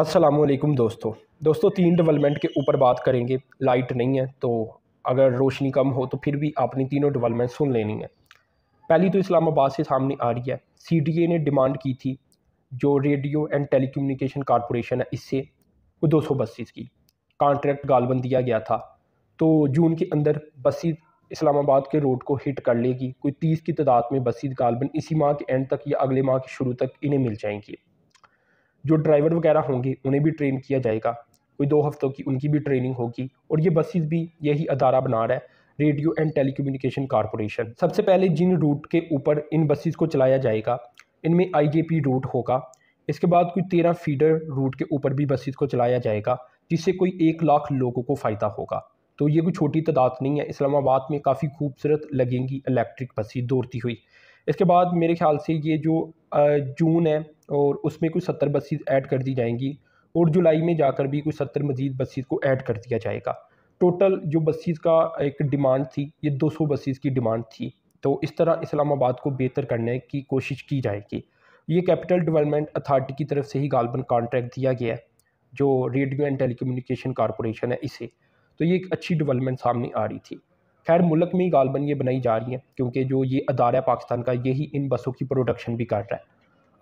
असलम दोस्तों दोस्तों तीन डेवलपमेंट के ऊपर बात करेंगे लाइट नहीं है तो अगर रोशनी कम हो तो फिर भी आपने तीनों डेवलपमेंट सुन लेनी है पहली तो इस्लामाबाद से सामने आ रही है सी ने डिमांड की थी जो radio and telecommunication corporation है इससे वो दो सौ बसेस की कॉन्ट्रैक्ट गालबन दिया गया था तो जून के अंदर बसेस इस्लामाबाद के रोड को हिट कर लेगी कोई तीस की तादाद में बसेस गालबन इसी माह के एंड तक या अगले माह के शुरू तक इन्हें मिल जाएंगी जो ड्राइवर वगैरह होंगे उन्हें भी ट्रेन किया जाएगा कोई दो हफ्तों की उनकी भी ट्रेनिंग होगी और ये बसेस भी यही अदारा बना रहा है रेडियो एंड टेलीकम्युनिकेशन कॉरपोरेशन सबसे पहले जिन रूट के ऊपर इन बसेस को चलाया जाएगा इनमें आईजेपी रूट होगा इसके बाद कोई तेरह फीडर रूट के ऊपर भी बसेस को चलाया जाएगा जिससे कोई एक लाख लोगों को फ़ायदा होगा तो ये कोई छोटी तादाद नहीं है इस्लामाबाद में काफ़ी खूबसूरत लगेंगी इलेक्ट्रिक बसें दौड़ती हुई इसके बाद मेरे ख्याल से ये जो जून है और उसमें कुछ सत्तर बसीज़ ऐड कर दी जाएंगी और जुलाई में जाकर भी कुछ सत्तर मजीद बसेस को ऐड कर दिया जाएगा टोटल जो बसीज़ का एक डिमांड थी ये दो सौ बसीज़ की डिमांड थी तो इस तरह इस्लामाबाद को बेहतर करने की कोशिश की जाएगी ये कैपिटल डेवलपमेंट अथार्टी की तरफ से ही गालबन कॉन्ट्रैक्ट दिया गया है जो रेडियो एंड टेलीकम्युनिकेशन कॉरपोरेशन है इसे तो ये एक अच्छी डेवलपमेंट सामने आ रही थी खैर मुल्क में ही गालबन ये बनाई जा रही हैं क्योंकि जो ये अदारा है पाकिस्तान का यही इन बसों की प्रोडक्शन भी कर रहा है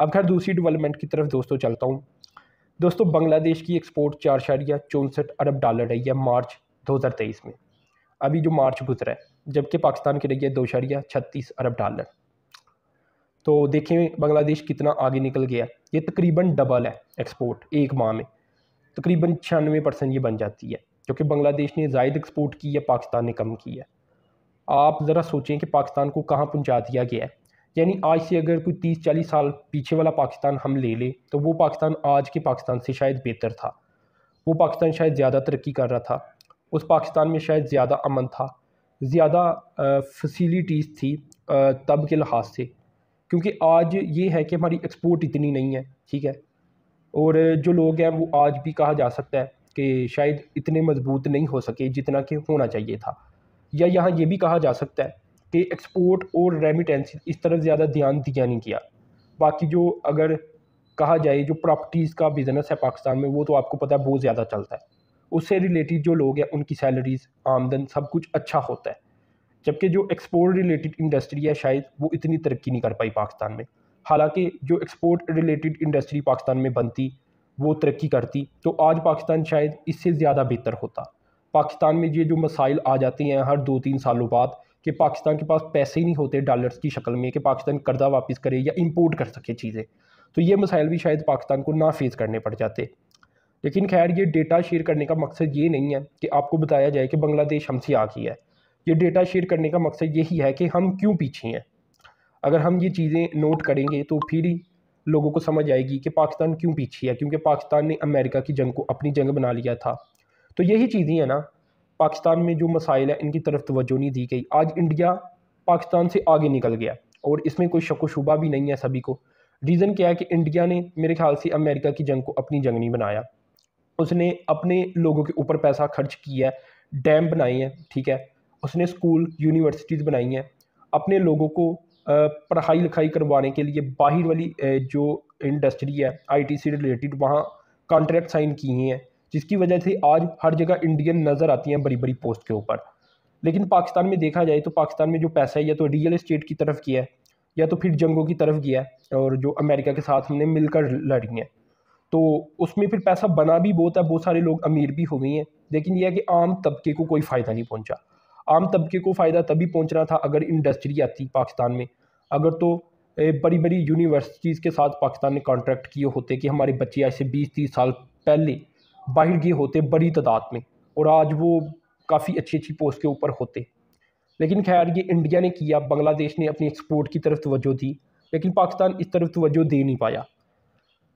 अब खैर दूसरी डेवलपमेंट की तरफ दोस्तों चलता हूँ दोस्तों बांग्लादेश की एक्सपोर्ट चार शारिया चौंसठ अरब डॉलर रही है मार्च 2023 में अभी जो मार्च गुजरा है जबकि पाकिस्तान की रही है दो शारिया छत्तीस अरब डॉलर तो देखें बांग्लादेश कितना आगे निकल गया ये तकरीबन डबल है एक्सपोर्ट एक माह में तकरीबन छियानवे परसेंट ये बन जाती है क्योंकि बांग्लादेश ने जायद एक्सपोर्ट की है पाकिस्तान ने कम की है आप ज़रा सोचें कि पाकिस्तान को कहाँ पहुँचा दिया गया है यानी आज से अगर कोई तीस चालीस साल पीछे वाला पाकिस्तान हम ले लें तो वो पाकिस्तान आज के पाकिस्तान से शायद बेहतर था वो पाकिस्तान शायद ज़्यादा तरक्की कर रहा था उस पाकिस्तान में शायद ज़्यादा अमन था ज़्यादा फैसिलिटीज़ थी तब के लिहाज से क्योंकि आज ये है कि हमारी एक्सपोर्ट इतनी नहीं है ठीक है और जो लोग हैं वो आज भी कहा जा सकता है कि शायद इतने मजबूत नहीं हो सके जितना कि होना चाहिए था या यहाँ ये भी कहा जा सकता है कि एक्सपोर्ट और रेमिटेंस इस तरफ ज़्यादा ध्यान दिया नहीं किया बाकी जो अगर कहा जाए जो प्रॉपर्टीज़ का बिज़नेस है पाकिस्तान में वो तो आपको पता है बहुत ज़्यादा चलता है उससे रिलेटेड जो लोग हैं उनकी सैलरीज आमदन सब कुछ अच्छा होता है जबकि जो एक्सपोर्ट रिलेटेड इंडस्ट्री है शायद वो इतनी तरक्की नहीं कर पाई पाकिस्तान में हालांकि जो एक्सपोर्ट रिलेटेड इंडस्ट्री पाकिस्तान में बनती वो तरक्की करती तो आज पाकिस्तान शायद इससे ज़्यादा बेहतर होता पाकिस्तान में ये जो मसाइल आ जाते हैं हर दो तीन सालों बाद कि पाकिस्तान के पास पैसे ही नहीं होते डॉलर्स की शक्ल में कि पाकिस्तान कर्जा वापस करे या इंपोर्ट कर सके चीज़ें तो ये मसाइल भी शायद पाकिस्तान को ना फेस करने पड़ जाते लेकिन खैर ये डेटा शेयर करने का मकसद ये नहीं है कि आपको बताया जाए कि बांग्लादेश हमसे आ गई है ये डेटा शेयर करने का मकसद यही है कि हम क्यों पीछे हैं अगर हम ये चीज़ें नोट करेंगे तो फिर ही लोगों को समझ आएगी कि पाकिस्तान क्यों पीछे है क्योंकि पाकिस्तान ने अमेरिका की जंग को अपनी जंग बना लिया था तो यही चीज़ें हैं ना पाकिस्तान में जो मसाइल है इनकी तरफ तोज्जो नहीं दी गई आज इंडिया पाकिस्तान से आगे निकल गया और इसमें कोई शक शुबा भी नहीं है सभी को रीज़न क्या है कि इंडिया ने मेरे ख्याल से अमेरिका की जंग को अपनी जंग नहीं बनाया उसने अपने लोगों के ऊपर पैसा खर्च किया है डैम बनाए हैं ठीक है उसने स्कूल यूनिवर्सिटीज़ बनाई हैं अपने लोगों को पढ़ाई लिखाई करवाने के लिए बाहर वाली जो इंडस्ट्री है आईटी से रिलेटेड वहाँ कॉन्ट्रैक्ट साइन किए हैं जिसकी वजह से आज हर जगह इंडियन नज़र आती हैं बड़ी बड़ी पोस्ट के ऊपर लेकिन पाकिस्तान में देखा जाए तो पाकिस्तान में जो पैसा है या तो रियल इस्टेट की तरफ किया है या तो फिर जंगों की तरफ गया है और जो अमेरिका के साथ हमने मिलकर लड़ी हैं तो उसमें फिर पैसा बना भी बहुत है बहुत सारे लोग अमीर भी हो गए हैं लेकिन यह है कि आम तबके को कोई फ़ायदा नहीं पहुंचा आम तबके को फ़ायदा तभी पहुँच रहा था अगर इंडस्ट्री आती पाकिस्तान में अगर तो बड़ी बड़ी यूनिवर्सिटीज़ के साथ पाकिस्तान ने कॉन्ट्रैक्ट किए होते कि हमारे बच्चे आज से बीस तीस साल पहले बाहर गए होते बड़ी तादाद में और आज वो काफ़ी अच्छी अच्छी पोस्ट के ऊपर होते लेकिन खैर ये इंडिया ने किया बांग्लादेश ने अपनी एक्सपोर्ट की तरफ तोज्जो दी लेकिन पाकिस्तान इस तरफ तोज्जो दे नहीं पाया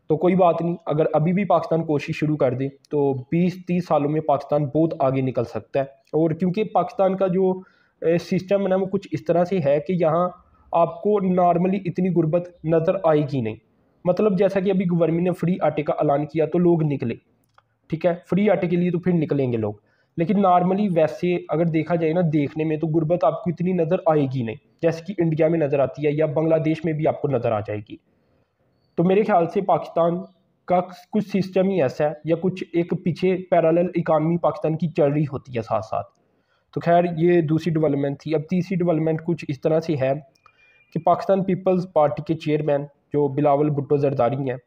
तो कोई बात नहीं अगर अभी भी पाकिस्तान कोशिश शुरू कर दे तो 20-30 सालों में पाकिस्तान बहुत आगे निकल सकता है और क्योंकि पाकिस्तान का जो सिस्टम है ना वो कुछ इस तरह से है कि यहाँ आपको नॉर्मली इतनी गुर्बत नज़र आएगी नहीं मतलब जैसा कि अभी गवर्नमेंट ने फ्री आटे का ऐलान किया तो लोग निकले ठीक है फ्री आटे के लिए तो फिर निकलेंगे लोग लेकिन नॉर्मली वैसे अगर देखा जाए ना देखने में तो गुर्बत आपको इतनी नज़र आएगी नहीं जैसे कि इंडिया में नज़र आती है या बांग्लादेश में भी आपको नज़र आ जाएगी तो मेरे ख्याल से पाकिस्तान का कुछ सिस्टम ही ऐसा है या कुछ एक पीछे पैरालल इकानमी पाकिस्तान की चल रही होती है साथ साथ तो खैर ये दूसरी डेवलपमेंट थी अब तीसरी डेवलपमेंट कुछ इस तरह से है कि पाकिस्तान पीपल्स पार्टी के चेयरमैन जो बिलावल भुट्टो जरदारी हैं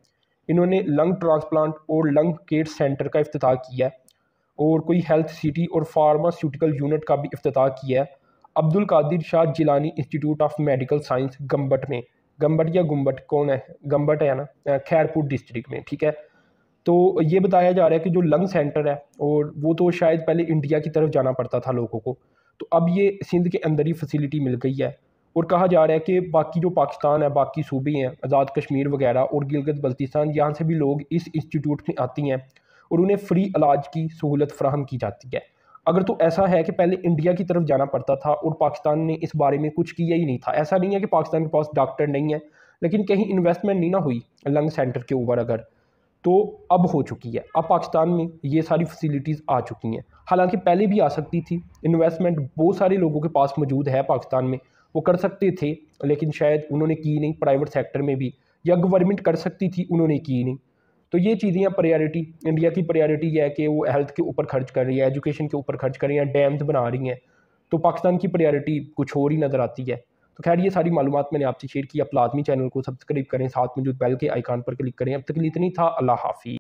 इन्होंने लंग ट्रांसप्लांट और लंग केयर सेंटर का अफ्ताह किया है और कोई हेल्थ सिटी और फार्मास्यूटिकल यूनिट का भी अफ्ताह किया है Abdul Qadir Shah Jilani Institute of Medical Science Gambat में गम्बट या गुम्बट कौन है गम्बट है ना खैरपुर डिस्ट्रिक्ट में ठीक है तो ये बताया जा रहा है कि जो लंग सेंटर है और वो तो शायद पहले इंडिया की तरफ जाना पड़ता था लोगों को तो अब ये सिंध के अंदर ही फैसिलिटी मिल गई है और कहा जा रहा है कि बाकी जो पाकिस्तान है बाकी सूबे हैं आज़ाद कश्मीर वगैरह और गिलगत बल्तिस्तान यहाँ से भी लोग इस इंस्टीट्यूट में आती हैं और उन्हें फ़्री इलाज की सहूलत फ्राहम की जाती है अगर तो ऐसा है कि पहले इंडिया की तरफ जाना पड़ता था और पाकिस्तान ने इस बारे में कुछ किया ही नहीं था ऐसा नहीं है कि पाकिस्तान के पास डॉक्टर नहीं है लेकिन कहीं इन्वेस्टमेंट नहीं ना हुई लंग सेंटर के ऊपर अगर तो अब हो चुकी है अब पाकिस्तान में ये सारी फैसिलिटीज़ आ चुकी हैं हालांकि पहले भी आ सकती थी इन्वेस्टमेंट बहुत सारे लोगों के पास मौजूद है पाकिस्तान में वो कर सकते थे लेकिन शायद उन्होंने की नहीं प्राइवेट सेक्टर में भी या गवर्नमेंट कर सकती थी उन्होंने की नहीं तो ये चीज़ें प्रायोरिटी इंडिया की प्रायोरिटी है कि वो हेल्थ के ऊपर खर्च कर रही है एजुकेशन के ऊपर खर्च कर रही है डैम्स बना रही हैं तो पाकिस्तान की प्रायोरिटी कुछ और ही नज़र आती है तो खैर ये सारी मालूम मैंने आपसे शेयर की आप लाजमी चैनल को सब्सक्राइब करें साथ में जो के आइकान पर क्लिक करें अब तक इतनी था अल्लाह हाफि